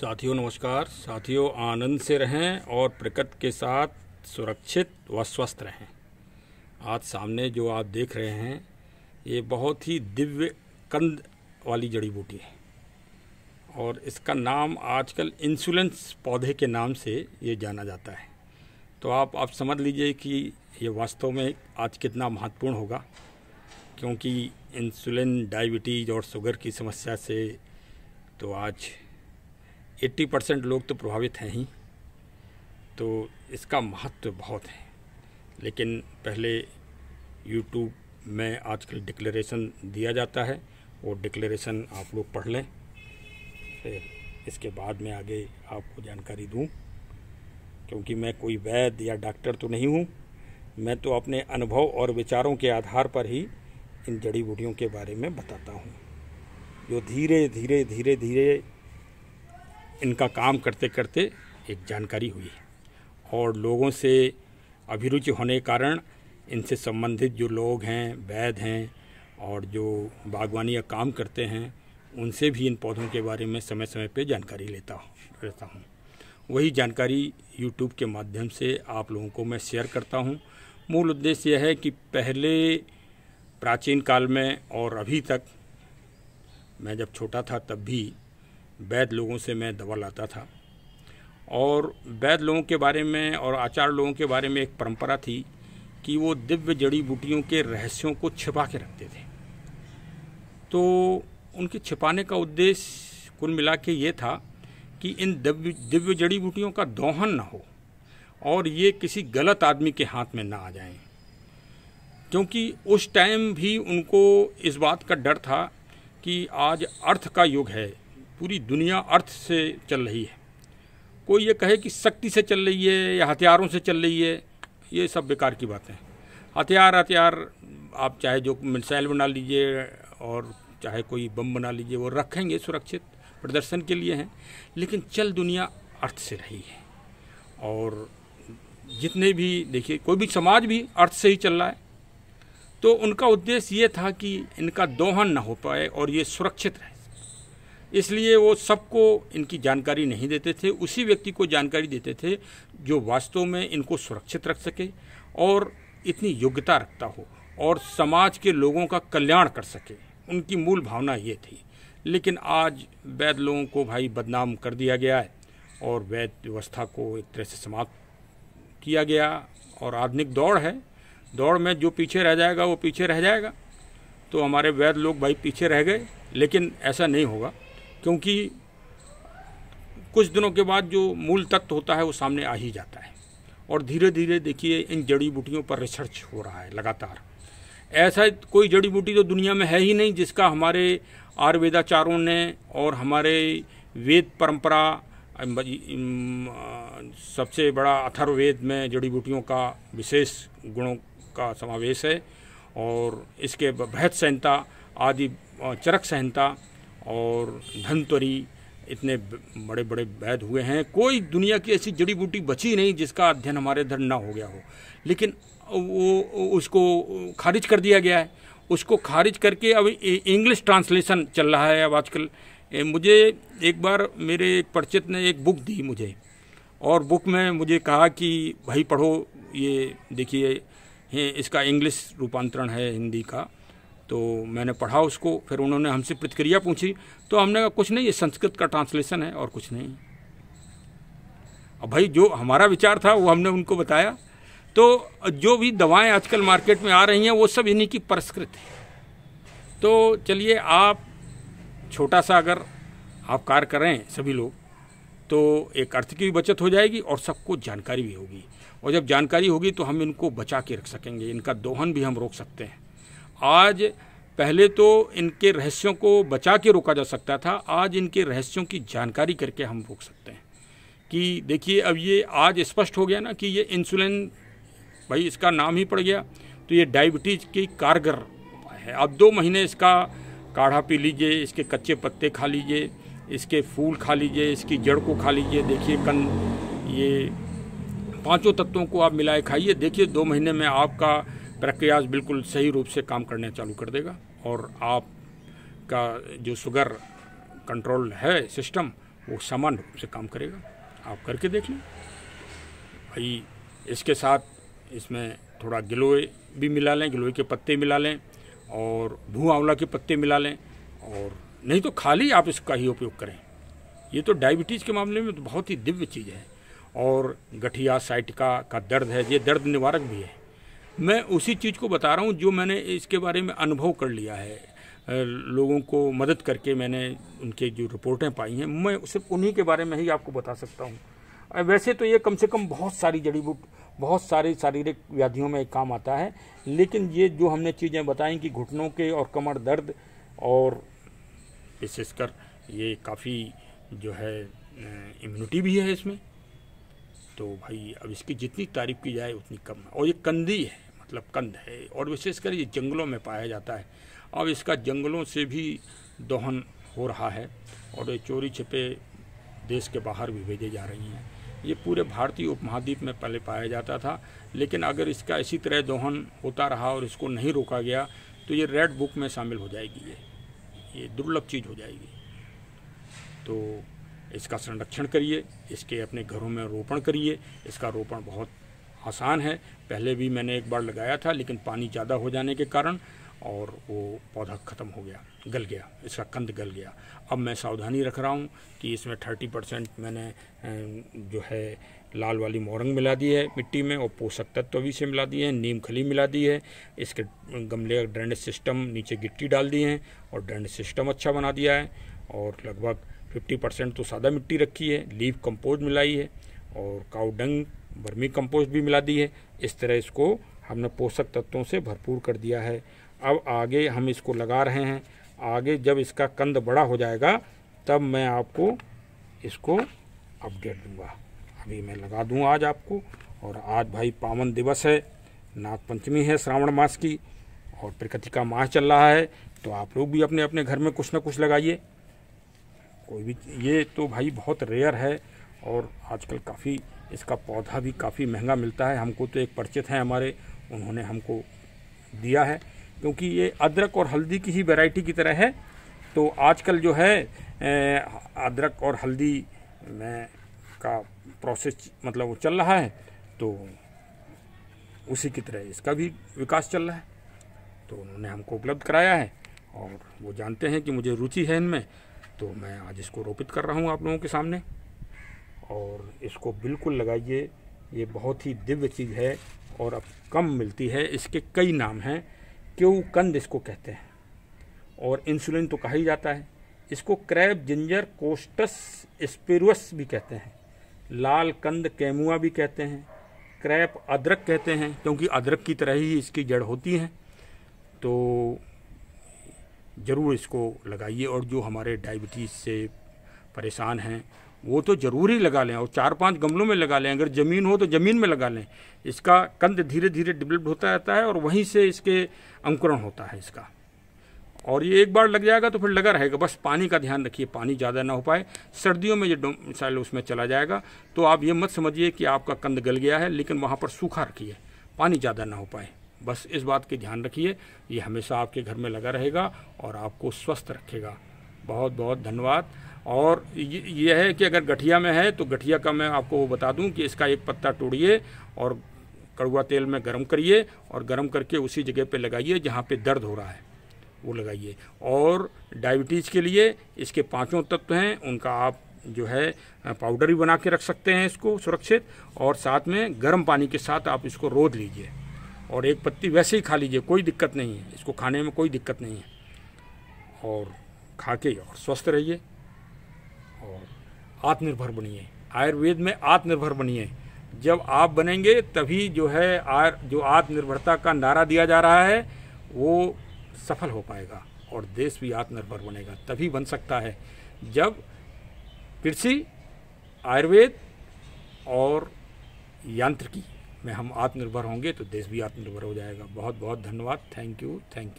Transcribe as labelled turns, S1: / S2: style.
S1: साथियों नमस्कार साथियों आनंद से रहें और प्रकृति के साथ सुरक्षित व स्वस्थ रहें आज सामने जो आप देख रहे हैं ये बहुत ही दिव्य कंद वाली जड़ी बूटी है और इसका नाम आजकल इंसुलेंस पौधे के नाम से ये जाना जाता है तो आप आप समझ लीजिए कि ये वास्तव में आज कितना महत्वपूर्ण होगा क्योंकि इंसुलिन डायबिटीज़ और शुगर की समस्या से तो आज एट्टी परसेंट लोग तो प्रभावित हैं ही तो इसका महत्व तो बहुत है लेकिन पहले यूट्यूब में आजकल डिक्लेरेशन दिया जाता है वो डिक्लेरेशन आप लोग पढ़ लें फिर इसके बाद मैं आगे आपको जानकारी दूं क्योंकि मैं कोई वैद या डॉक्टर तो नहीं हूं मैं तो अपने अनुभव और विचारों के आधार पर ही इन जड़ी बूटियों के बारे में बताता हूं जो धीरे धीरे धीरे धीरे इनका काम करते करते एक जानकारी हुई और लोगों से अभिरुचि होने के कारण इनसे संबंधित जो लोग हैं वैद हैं और जो बागवानी या काम करते हैं उनसे भी इन पौधों के बारे में समय समय पर जानकारी लेता हूँ रहता हूँ वही जानकारी यूट्यूब के माध्यम से आप लोगों को मैं शेयर करता हूँ मूल उद्देश्य यह है कि पहले प्राचीन काल में और अभी तक मैं जब छोटा था तब भी वैध लोगों से मैं दवा लाता था और वैध लोगों के बारे में और आचार लोगों के बारे में एक परंपरा थी कि वो दिव्य जड़ी बूटियों के रहस्यों को छिपा के रखते थे तो उनके छिपाने का उद्देश्य कुल मिला के ये था कि इन दिव्य दिव्य जड़ी बूटियों का दोहन ना हो और ये किसी गलत आदमी के हाथ में ना आ जाए क्योंकि उस टाइम भी उनको इस बात का डर था कि आज अर्थ का युग है पूरी दुनिया अर्थ से चल रही है कोई ये कहे कि शक्ति से चल रही है या हथियारों से चल रही है ये सब बेकार की बातें हैं हथियार हथियार आप चाहे जो मिसाइल बना लीजिए और चाहे कोई बम बना लीजिए वो रखेंगे सुरक्षित प्रदर्शन के लिए हैं लेकिन चल दुनिया अर्थ से रही है और जितने भी देखिए कोई भी समाज भी अर्थ से ही चल रहा है तो उनका उद्देश्य ये था कि इनका दोहन ना हो पाए और ये सुरक्षित रहे इसलिए वो सबको इनकी जानकारी नहीं देते थे उसी व्यक्ति को जानकारी देते थे जो वास्तव में इनको सुरक्षित रख सके और इतनी योग्यता रखता हो और समाज के लोगों का कल्याण कर सके उनकी मूल भावना ये थी लेकिन आज वैद लोगों को भाई बदनाम कर दिया गया है और वैद व्यवस्था को एक तरह से समाप्त किया गया और आधुनिक दौड़ है दौड़ में जो पीछे रह जाएगा वो पीछे रह जाएगा तो हमारे वैद लोग भाई पीछे रह गए लेकिन ऐसा नहीं होगा क्योंकि कुछ दिनों के बाद जो मूल तत्व होता है वो सामने आ ही जाता है और धीरे धीरे देखिए इन जड़ी बूटियों पर रिसर्च हो रहा है लगातार ऐसा कोई जड़ी बूटी तो दुनिया में है ही नहीं जिसका हमारे आयुर्वेदाचारों ने और हमारे वेद परंपरा सबसे बड़ा अथर्ववेद में जड़ी बूटियों का विशेष गुणों का समावेश है और इसके बृहद संहिता आदि चरक संहिता और धनतरी इतने बड़े बड़े वैद हुए हैं कोई दुनिया की ऐसी जड़ी बूटी बची नहीं जिसका अध्ययन हमारे धर्म ना हो गया हो लेकिन वो उसको खारिज कर दिया गया है उसको खारिज करके अब इंग्लिश ट्रांसलेशन चल रहा है अब आजकल मुझे एक बार मेरे एक परिचित ने एक बुक दी मुझे और बुक में मुझे कहा कि भाई पढ़ो ये देखिए इसका इंग्लिश रूपांतरण है हिंदी का तो मैंने पढ़ा उसको फिर उन्होंने हमसे प्रतिक्रिया पूछी तो हमने कहा कुछ नहीं ये संस्कृत का ट्रांसलेशन है और कुछ नहीं अब भाई जो हमारा विचार था वो हमने उनको बताया तो जो भी दवाएं आजकल मार्केट में आ रही हैं वो सब इन्हीं की परस्कृत है तो चलिए आप छोटा सा अगर आप कार्य करें सभी लोग तो एक अर्थ की भी बचत हो जाएगी और सबको जानकारी भी होगी और जब जानकारी होगी तो हम इनको बचा के रख सकेंगे इनका दोहन भी हम रोक सकते हैं आज पहले तो इनके रहस्यों को बचा के रोका जा सकता था आज इनके रहस्यों की जानकारी करके हम रोक सकते हैं कि देखिए अब ये आज स्पष्ट हो गया ना कि ये इंसुलिन भाई इसका नाम ही पड़ गया तो ये डायबिटीज़ की कारगर है अब दो महीने इसका काढ़ा पी लीजिए इसके कच्चे पत्ते खा लीजिए इसके फूल खा लीजिए इसकी जड़ को खा लीजिए देखिए कन ये पांचों तत्वों को आप मिलाए खाइए देखिए दो महीने में आपका प्रक्रिया बिल्कुल सही रूप से काम करना चालू कर देगा और आप का जो शुगर कंट्रोल है सिस्टम वो समान रूप से काम करेगा आप करके देख लें भाई इसके साथ इसमें थोड़ा गिलोय भी मिला लें गिलोय के पत्ते मिला लें और भू आंवला के पत्ते मिला लें और नहीं तो खाली आप इसका ही उपयोग करें ये तो डायबिटीज़ के मामले में तो बहुत ही दिव्य चीज़ है और गठिया साइटिका का दर्द है ये दर्द निवारक भी है मैं उसी चीज़ को बता रहा हूँ जो मैंने इसके बारे में अनुभव कर लिया है लोगों को मदद करके मैंने उनके जो रिपोर्टें पाई हैं मैं सिर्फ उन्हीं के बारे में ही आपको बता सकता हूँ वैसे तो ये कम से कम बहुत सारी जड़ी बूट बहुत सारे शारीरिक व्याधियों में काम आता है लेकिन ये जो हमने चीज़ें बताई कि घुटनों के और कमर दर्द और विशेषकर ये काफ़ी जो है इम्यूनिटी भी है इसमें तो भाई अब इसकी जितनी तारीफ की जाए उतनी कम और ये कंदी है मतलब कंद है और विशेषकर ये जंगलों में पाया जाता है अब इसका जंगलों से भी दोहन हो रहा है और ये चोरी छिपे देश के बाहर भी भेजे जा रही हैं ये पूरे भारतीय उपमहाद्वीप में पहले पाया जाता था लेकिन अगर इसका इसी तरह दोहन होता रहा और इसको नहीं रोका गया तो ये रेड बुक में शामिल हो जाएगी ये ये दुर्लभ चीज़ हो जाएगी तो इसका संरक्षण करिए इसके अपने घरों में रोपण करिए इसका रोपण बहुत आसान है पहले भी मैंने एक बार लगाया था लेकिन पानी ज़्यादा हो जाने के कारण और वो पौधा ख़त्म हो गया गल गया इसका कंद गल गया अब मैं सावधानी रख रहा हूँ कि इसमें थर्टी परसेंट मैंने जो है लाल वाली मोरंग मिला दी है मिट्टी में और पोषक तत्व भी से मिला दिए हैं नीम खली मिला दी है इसके गमले ड्रेनेज सिस्टम नीचे गिट्टी डाल दिए हैं और ड्रेनेज सिस्टम अच्छा बना दिया है और लगभग फिफ्टी परसेंट तो सादा मिट्टी रखी है लीव कंपोज मिलाई है और काउडंग वर्मी कंपोस्ट भी मिला दी है इस तरह इसको हमने पोषक तत्वों से भरपूर कर दिया है अब आगे हम इसको लगा रहे हैं आगे जब इसका कंद बड़ा हो जाएगा तब मैं आपको इसको अपडेट दूंगा अभी मैं लगा दूँ आज आपको और आज भाई पावन दिवस है नागपंचमी है श्रावण मास की और प्रकृति का माह चल रहा है तो आप लोग भी अपने अपने घर में कुछ ना कुछ लगाइए कोई भी ये तो भाई बहुत रेयर है और आजकल काफ़ी इसका पौधा भी काफ़ी महंगा मिलता है हमको तो एक परिचित हैं हमारे उन्होंने हमको दिया है क्योंकि ये अदरक और हल्दी की ही वैरायटी की तरह है तो आजकल जो है अदरक और हल्दी में का प्रोसेस मतलब वो चल रहा है तो उसी की तरह इसका भी विकास चल रहा है तो उन्होंने हमको उपलब्ध कराया है और वो जानते हैं कि मुझे रुचि है इनमें तो मैं आज इसको रोपित कर रहा हूँ आप लोगों के सामने और इसको बिल्कुल लगाइए ये बहुत ही दिव्य चीज़ है और अब कम मिलती है इसके कई नाम हैं क्यों कंद इसको कहते हैं और इंसुलिन तो कहा ही जाता है इसको क्रैब जिंजर कोस्टस स्पेरुअस भी कहते हैं लाल कंद कैमुआ भी कहते हैं क्रैप अदरक कहते हैं क्योंकि अदरक की तरह ही इसकी जड़ होती हैं तो ज़रूर इसको लगाइए और जो हमारे डायबिटीज़ से परेशान हैं वो तो ज़रूर ही लगा लें और चार पांच गमलों में लगा लें अगर ज़मीन हो तो ज़मीन में लगा लें इसका कंद धीरे धीरे डेवलप होता रहता है और वहीं से इसके अंकुरण होता है इसका और ये एक बार लग जाएगा तो फिर लगा रहेगा बस पानी का ध्यान रखिए पानी ज़्यादा ना हो पाए सर्दियों में ये मिसाइल उसमें चला जाएगा तो आप ये मत समझिए कि आपका कंद गल गया है लेकिन वहाँ पर सूखा रखिए पानी ज़्यादा ना हो पाए बस इस बात के ध्यान रखिए ये हमेशा आपके घर में लगा रहेगा और आपको स्वस्थ रखेगा बहुत बहुत धन्यवाद और यह है कि अगर गठिया में है तो गठिया का मैं आपको वो बता दूं कि इसका एक पत्ता तोड़िए और कड़ुआ तेल में गर्म करिए और गर्म करके उसी जगह पे लगाइए जहाँ पे दर्द हो रहा है वो लगाइए और डायबिटीज़ के लिए इसके पांचों तत्व हैं उनका आप जो है पाउडर भी बना के रख सकते हैं इसको सुरक्षित और साथ में गर्म पानी के साथ आप इसको रोद लीजिए और एक पत्ती वैसे ही खा लीजिए कोई दिक्कत नहीं है इसको खाने में कोई दिक्कत नहीं है और खा के और स्वस्थ रहिए और आत्मनिर्भर बनिए आयुर्वेद में आत्मनिर्भर बनिए जब आप बनेंगे तभी जो है आर जो आत्मनिर्भरता का नारा दिया जा रहा है वो सफल हो पाएगा और देश भी आत्मनिर्भर बनेगा तभी बन सकता है जब कृषि आयुर्वेद और यांत्रिकी में हम आत्मनिर्भर होंगे तो देश भी आत्मनिर्भर हो जाएगा बहुत बहुत धन्यवाद थैंक यू थैंक यू